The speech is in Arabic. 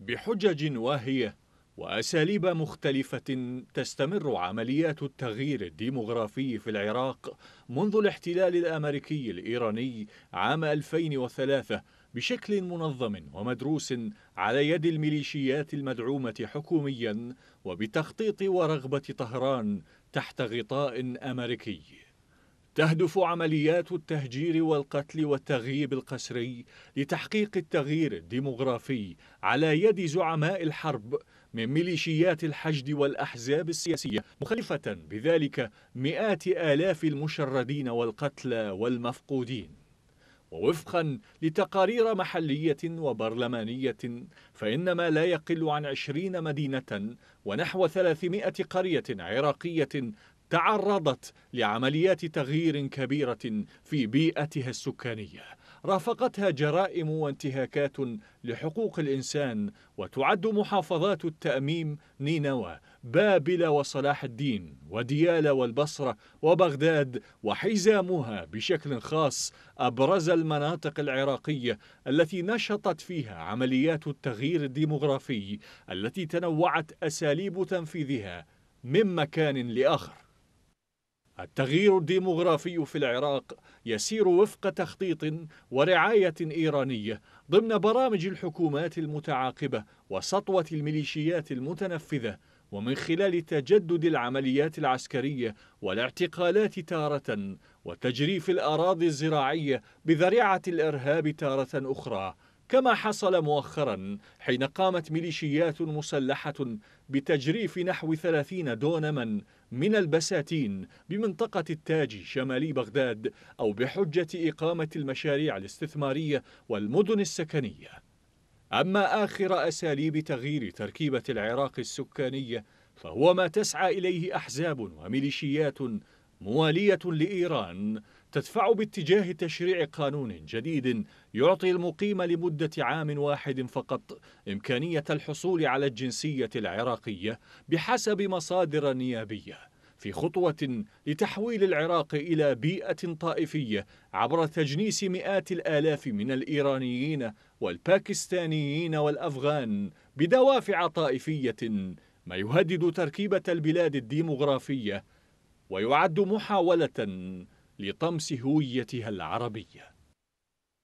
بحجج واهية وأساليب مختلفة تستمر عمليات التغيير الديمغرافي في العراق منذ الاحتلال الأمريكي الإيراني عام 2003 بشكل منظم ومدروس على يد الميليشيات المدعومة حكوميا وبتخطيط ورغبة طهران تحت غطاء أمريكي تهدف عمليات التهجير والقتل والتغييب القسري لتحقيق التغيير الديمغرافي على يد زعماء الحرب من ميليشيات الحشد والأحزاب السياسية مخلفة بذلك مئات آلاف المشردين والقتلى والمفقودين ووفقا لتقارير محلية وبرلمانية فإنما لا يقل عن عشرين مدينة ونحو ثلاثمائة قرية عراقية تعرضت لعمليات تغيير كبيرة في بيئتها السكانية رافقتها جرائم وانتهاكات لحقوق الإنسان وتعد محافظات التأميم نينوى بابل وصلاح الدين وديالى والبصرة وبغداد وحزامها بشكل خاص أبرز المناطق العراقية التي نشطت فيها عمليات التغيير الديمغرافي التي تنوعت أساليب تنفيذها من مكان لآخر التغيير الديمغرافي في العراق يسير وفق تخطيط ورعاية إيرانية ضمن برامج الحكومات المتعاقبة وسطوة الميليشيات المتنفذة ومن خلال تجدد العمليات العسكرية والاعتقالات تارة وتجريف الأراضي الزراعية بذريعة الإرهاب تارة أخرى كما حصل مؤخرا حين قامت ميليشيات مسلحة بتجريف نحو ثلاثين دونما من البساتين بمنطقة التاج شمالي بغداد أو بحجة إقامة المشاريع الاستثمارية والمدن السكنية أما آخر أساليب تغيير تركيبة العراق السكانية فهو ما تسعى إليه أحزاب وميليشيات موالية لإيران تدفع باتجاه تشريع قانون جديد يعطي المقيم لمدة عام واحد فقط إمكانية الحصول على الجنسية العراقية بحسب مصادر نيابية في خطوة لتحويل العراق إلى بيئة طائفية عبر تجنيس مئات الآلاف من الإيرانيين والباكستانيين والأفغان بدوافع طائفية ما يهدد تركيبة البلاد الديمغرافية ويعد محاولة لطمس هويتها العربيه